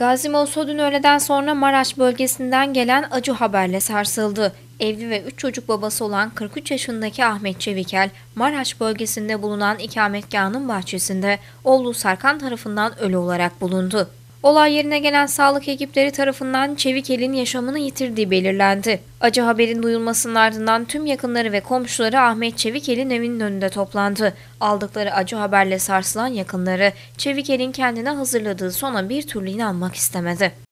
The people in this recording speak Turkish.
Gazi Moso dün öğleden sonra Maraş bölgesinden gelen acı haberle sarsıldı. Evli ve 3 çocuk babası olan 43 yaşındaki Ahmet Çevikel, Maraş bölgesinde bulunan ikametgahının bahçesinde oğlu Sarkan tarafından ölü olarak bulundu. Olay yerine gelen sağlık ekipleri tarafından Çevikel'in yaşamını yitirdiği belirlendi. Acı haberin duyulmasının ardından tüm yakınları ve komşuları Ahmet Çevikel'in evinin önünde toplandı. Aldıkları acı haberle sarsılan yakınları Çevikel'in kendine hazırladığı sona bir türlü inanmak istemedi.